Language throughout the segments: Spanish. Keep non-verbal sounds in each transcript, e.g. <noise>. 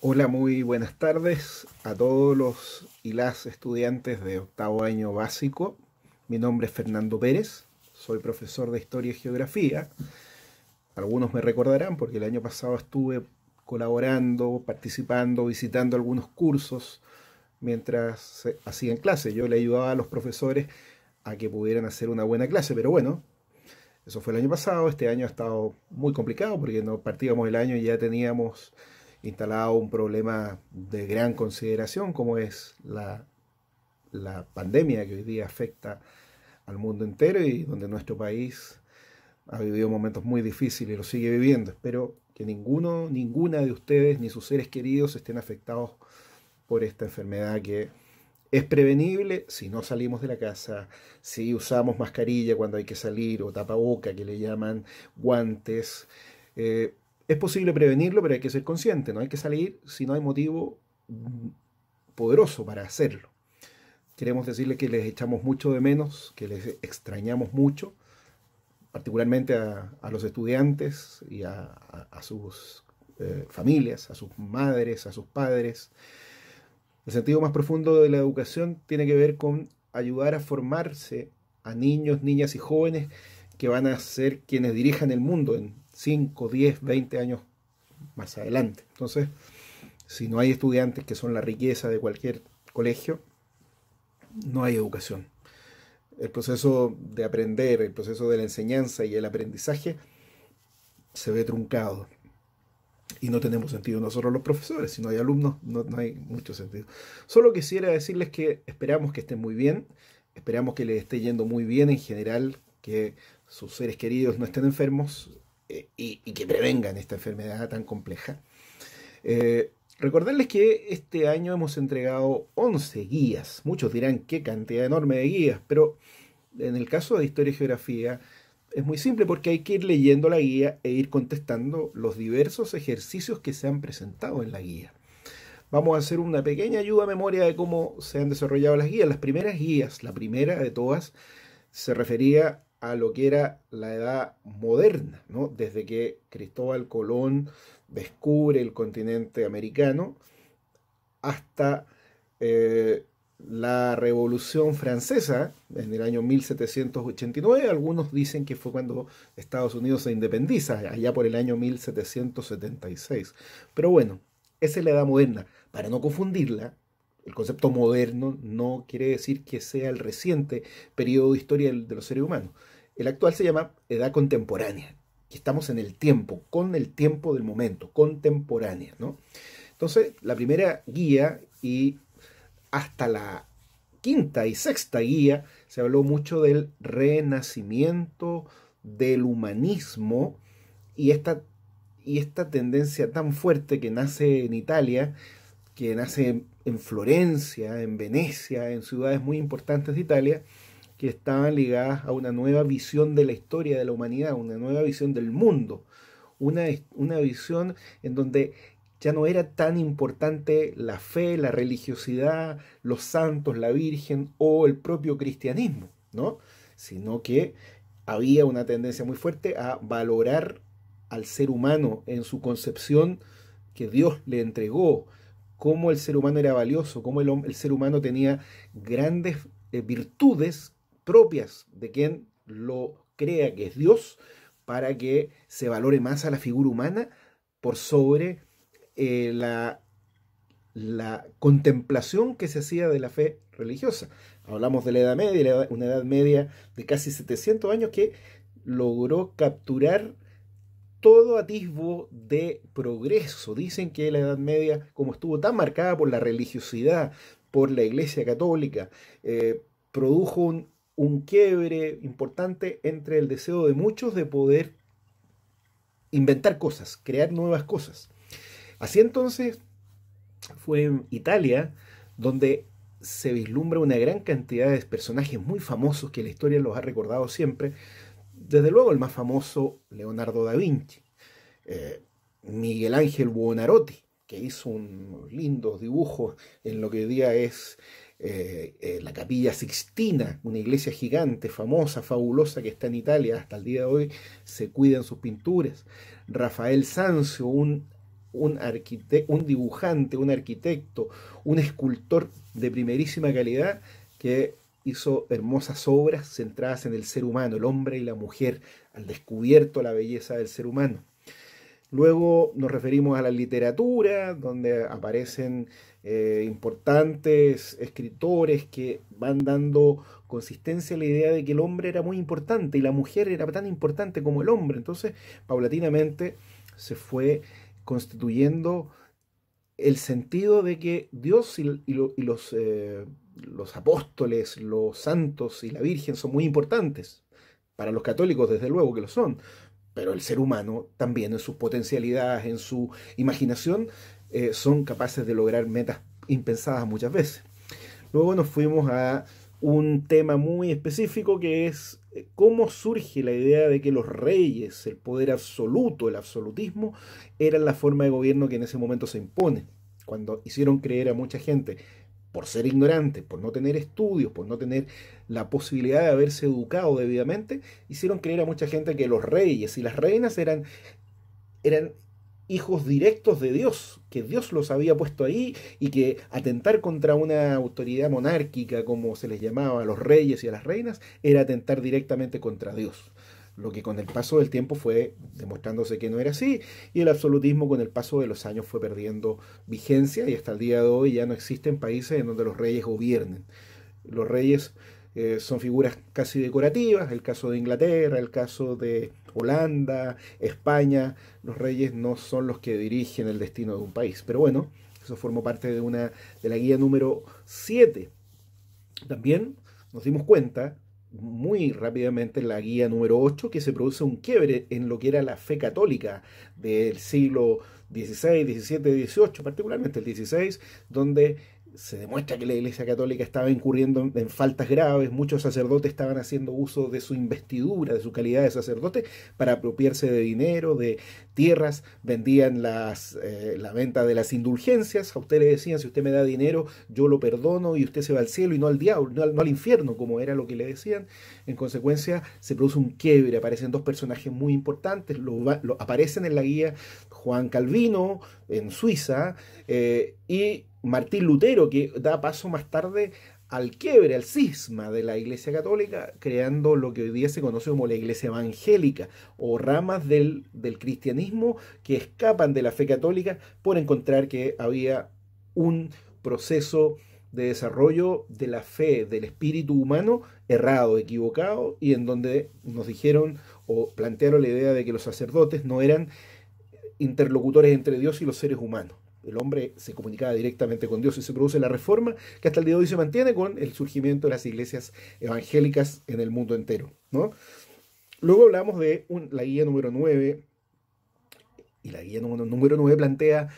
Hola, muy buenas tardes a todos los y las estudiantes de octavo año básico. Mi nombre es Fernando Pérez, soy profesor de Historia y Geografía. Algunos me recordarán porque el año pasado estuve colaborando, participando, visitando algunos cursos mientras hacían clases. Yo le ayudaba a los profesores a que pudieran hacer una buena clase, pero bueno, eso fue el año pasado. Este año ha estado muy complicado porque no partíamos el año y ya teníamos instalado un problema de gran consideración como es la, pandemia que hoy día afecta al mundo entero y donde nuestro país ha vivido momentos muy difíciles y lo sigue viviendo. Espero que ninguno, ninguna de ustedes ni sus seres queridos estén afectados por esta enfermedad que es prevenible si no salimos de la casa, si usamos mascarilla cuando hay que salir o tapaboca que le llaman guantes. Eh, es posible prevenirlo, pero hay que ser consciente, no hay que salir si no hay motivo mm, poderoso para hacerlo. Queremos decirles que les echamos mucho de menos, que les extrañamos mucho, particularmente a, los estudiantes y a, sus eh, familias, a sus madres, a sus padres. El sentido más profundo de la educación tiene que ver con ayudar a formarse a niños, niñas y jóvenes que van a ser quienes dirijan el mundo en, 5, 10, 20 años más adelante. Entonces, si no hay estudiantes que son la riqueza de cualquier colegio, no hay educación. El proceso de aprender, el proceso de la enseñanza y el aprendizaje se ve truncado. Y no tenemos sentido nosotros los profesores, si no hay alumnos no, hay mucho sentido. Solo quisiera decirles que esperamos que estén muy bien, esperamos que les esté yendo muy bien en general, que sus seres queridos no estén enfermos, eh, y, que prevengan esta enfermedad tan compleja. Eh, recordarles que este año hemos entregado 11 guías. Muchos dirán qué cantidad enorme de guías, pero en el caso de historia y geografía es muy simple porque hay que ir leyendo la guía e ir contestando los diversos ejercicios que se han presentado en la guía. Vamos a hacer una pequeña ayuda a memoria de cómo se han desarrollado las guías. Las primeras guías, la primera de todas, se refería a lo que era la edad moderna, desde que Cristóbal Colón descubre el continente americano hasta eh, la Revolución Francesa en el año 1789. Algunos dicen que fue cuando Estados Unidos se independiza, allá por el año 1776. Pero bueno, esa es la edad moderna. Para no confundirla el concepto moderno no quiere decir que sea el reciente periodo de historia de los seres humanos. El actual se llama edad contemporánea, que estamos en el tiempo, con el tiempo del momento, contemporánea, ¿no? Entonces, la primera guía y hasta la quinta y sexta guía se habló mucho del renacimiento del humanismo y esta, y esta tendencia tan fuerte que nace en Italia que nace en Florencia, en Venecia, en ciudades muy importantes de Italia, que estaban ligadas a una nueva visión de la historia de la humanidad, una nueva visión del mundo, una, una visión en donde ya no era tan importante la fe, la religiosidad, los santos, la Virgen o el propio cristianismo, ¿no? Sino que había una tendencia muy fuerte a valorar al ser humano en su concepción que Dios le entregó, cómo el ser humano era valioso, cómo el, ser humano tenía grandes eh, virtudes propias de quien lo crea que es Dios, para que se valore más a la figura humana por sobre eh, la, la, contemplación que se hacía de la fe religiosa. Hablamos de la Edad Media, una Edad Media de casi 700 años que logró capturar todo atisbo de progreso. Dicen que la Edad Media, como estuvo tan marcada por la religiosidad, por la Iglesia Católica, eh, produjo un, un quiebre importante entre el deseo de muchos de poder inventar cosas, crear nuevas cosas. Así entonces fue en Italia donde se vislumbra una gran cantidad de personajes muy famosos que la historia los ha recordado siempre, desde luego el más famoso Leonardo da Vinci, eh, Miguel Ángel Buonarotti, que hizo unos lindos dibujos en lo que hoy día es eh, eh, la Capilla Sixtina, una iglesia gigante, famosa, fabulosa, que está en Italia hasta el día de hoy, se cuidan sus pinturas. Rafael Sanzio, un dibujante, un arquitecto, un escultor de primerísima calidad que hizo hermosas obras centradas en el ser humano, el hombre y la mujer, al descubierto la belleza del ser humano. Luego nos referimos a la literatura, donde aparecen eh, importantes escritores que van dando consistencia a la idea de que el hombre era muy importante y la mujer era tan importante como el hombre. Entonces, paulatinamente se fue constituyendo el sentido de que Dios y, eh, los, apóstoles, los santos y la Virgen son muy importantes, para los católicos desde luego que lo son, pero el ser humano también en sus potencialidades, en su imaginación, eh, son capaces de lograr metas impensadas muchas veces. Luego nos fuimos a un tema muy específico que es eh, cómo surge la idea de que los reyes, el poder absoluto, el absolutismo, eran la forma de gobierno que en ese momento se impone, cuando hicieron creer a mucha gente por ser ignorantes, por no tener estudios, por no tener la posibilidad de haberse educado debidamente, hicieron creer a mucha gente que los reyes y las reinas eran, eran hijos directos de Dios, que Dios los había puesto ahí y que atentar contra una autoridad monárquica, como se les llamaba a los reyes y a las reinas, era atentar directamente contra Dios. Lo que con el paso del tiempo fue demostrándose que no era así y el absolutismo con el paso de los años fue perdiendo vigencia y hasta el día de hoy ya no existen países en donde los reyes gobiernen. Los reyes eh, son figuras casi decorativas, el caso de Inglaterra, el caso de Holanda, España, los reyes no son los que dirigen el destino de un país. Pero bueno, eso formó parte de, una, de la guía número 7. También nos dimos cuenta muy rápidamente en la guía número 8 que se produce un quiebre en lo que era la fe católica del siglo XVI, XVII, XVIII, particularmente el XVI, donde se demuestra que la Iglesia Católica estaba incurriendo en faltas graves, muchos sacerdotes estaban haciendo uso de su investidura, de su calidad de sacerdote, para apropiarse de dinero, de tierras, vendían las, eh, la venta de las indulgencias, a usted le decían, si usted me da dinero, yo lo perdono y usted se va al cielo y no al diablo, no al, infierno, como era lo que le decían. En consecuencia, se produce un quiebre, aparecen dos personajes muy importantes, aparecen en la guía Juan Calvino en Suiza eh, y Martín Lutero, que da paso más tarde al quiebre, al cisma de la Iglesia Católica, creando lo que hoy día se conoce como la Iglesia Evangélica, o ramas del cristianismo que escapan de la fe católica por encontrar que había un proceso de desarrollo de la fe, del espíritu humano, errado, equivocado, y en donde nos dijeron o plantearon la idea de que los sacerdotes no eran interlocutores entre Dios y los seres humanos. El hombre se comunicaba directamente con Dios y se produce la reforma que hasta el día de hoy se mantiene con el surgimiento de las iglesias evangélicas en el mundo entero. ¿no? Luego hablamos de la guía número 9 y la guía número 9 plantea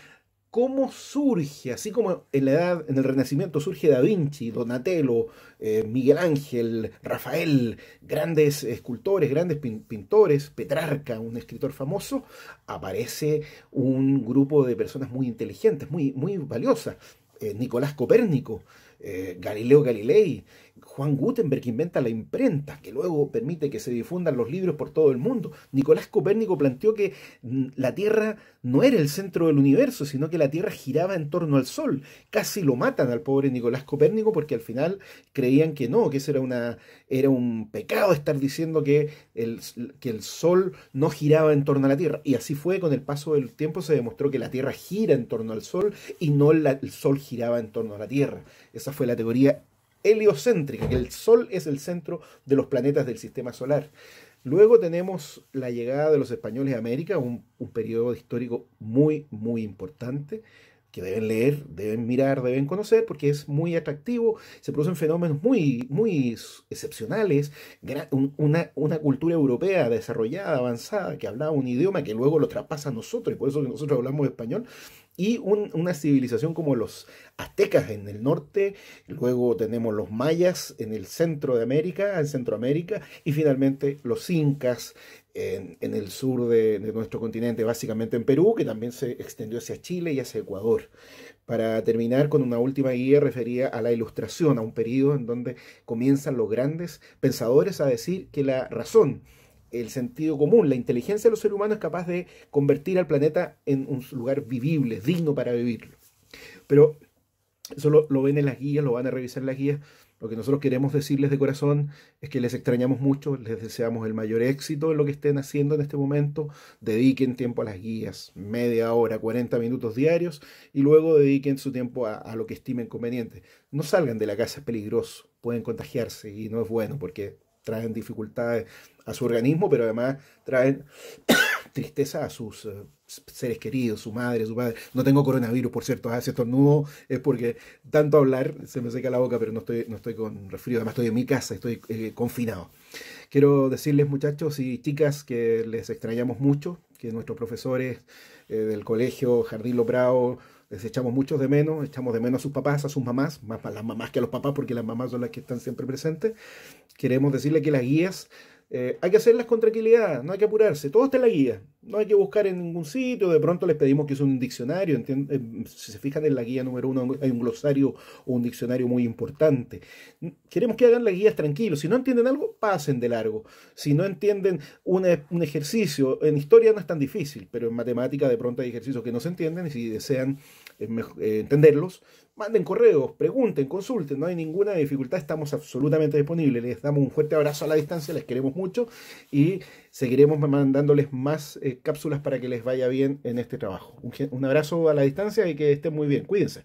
cómo surge, así como en la edad, en el Renacimiento surge Da Vinci, Donatello, eh, Miguel Ángel, Rafael, grandes escultores, grandes pintores, Petrarca, un escritor famoso, aparece un grupo de personas muy inteligentes, muy, muy valiosas, eh, Nicolás Copérnico, eh, Galileo Galilei, Juan Gutenberg inventa la imprenta, que luego permite que se difundan los libros por todo el mundo. Nicolás Copérnico planteó que mm, la Tierra no era el centro del universo, sino que la Tierra giraba en torno al Sol. Casi lo matan al pobre Nicolás Copérnico porque al final creían que no, que eso era, una, era un pecado estar diciendo que el, que el Sol no giraba en torno a la Tierra. Y así fue, con el paso del tiempo se demostró que la Tierra gira en torno al Sol y no el Sol giraba en torno a la Tierra. Esa fue la teoría heliocéntrica, que el Sol es el centro de los planetas del sistema solar. Luego tenemos la llegada de los españoles a América, un, periodo histórico muy, muy importante que deben leer, deben mirar, deben conocer, porque es muy atractivo, se producen fenómenos muy, muy excepcionales, una, una, cultura europea desarrollada, avanzada, que hablaba un idioma que luego lo traspasa a nosotros, y por eso que nosotros hablamos español, y una civilización como los aztecas en el norte, luego tenemos los mayas en el centro de América, en Centroamérica, y finalmente los incas en, el sur de, nuestro continente, básicamente en Perú, que también se extendió hacia Chile y hacia Ecuador. Para terminar con una última guía referida a la ilustración, a un periodo en donde comienzan los grandes pensadores a decir que la razón el sentido común, la inteligencia de los seres humanos es capaz de convertir al planeta en un lugar vivible, digno para vivirlo. Pero eso lo, ven en las guías, lo van a revisar en las guías. Lo que nosotros queremos decirles de corazón es que les extrañamos mucho, les deseamos el mayor éxito en lo que estén haciendo en este momento. Dediquen tiempo a las guías, media hora, 40 minutos diarios, y luego dediquen su tiempo a, a lo que estimen conveniente. No salgan de la casa, es peligroso, pueden contagiarse y no es bueno porque traen dificultades a su organismo, pero además traen <coughs> tristeza a sus eh, seres queridos, su madre, su padre. No tengo coronavirus, por cierto, hace estornudo es porque tanto hablar se me seca la boca, pero no estoy, no estoy con resfrío, además estoy en mi casa, estoy eh, confinado. Quiero decirles muchachos y chicas que les extrañamos mucho, que nuestros profesores eh, del colegio Jardín Loprao les echamos muchos de menos, echamos de menos a sus papás, a sus mamás, más a las mamás que a los papás, porque las mamás son las que están siempre presentes. Queremos decirle que las guías eh, hay que hacerlas con tranquilidad, no hay que apurarse, todo está en la guía no hay que buscar en ningún sitio, de pronto les pedimos que es un diccionario, eh, si se fijan en la guía número uno hay un glosario o un diccionario muy importante. Queremos que hagan las guías tranquilos, si no entienden algo, pasen de largo, si no entienden un, ejercicio, en historia no es tan difícil, pero en matemática de pronto hay ejercicios que no se entienden y si desean eh, eh, entenderlos, manden correos, pregunten, consulten, no hay ninguna dificultad, estamos absolutamente disponibles, les damos un fuerte abrazo a la distancia, les queremos mucho y seguiremos mandándoles más eh, cápsulas para que les vaya bien en este trabajo. Un, un abrazo a la distancia y que estén muy bien. Cuídense.